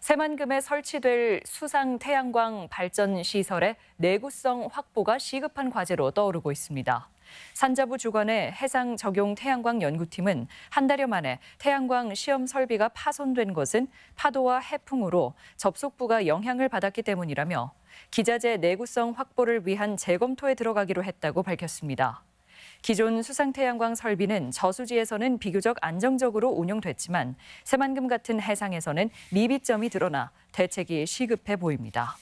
새만금에 설치될 수상 태양광 발전 시설의 내구성 확보가 시급한 과제로 떠오르고 있습니다. 산자부 주관의 해상 적용 태양광 연구팀은 한 달여 만에 태양광 시험 설비가 파손된 것은 파도와 해풍으로 접속부가 영향을 받았기 때문이라며 기자재 내구성 확보를 위한 재검토에 들어가기로 했다고 밝혔습니다. 기존 수상태양광 설비는 저수지에서는 비교적 안정적으로 운용됐지만 새만금 같은 해상에서는 미비점이 드러나 대책이 시급해 보입니다.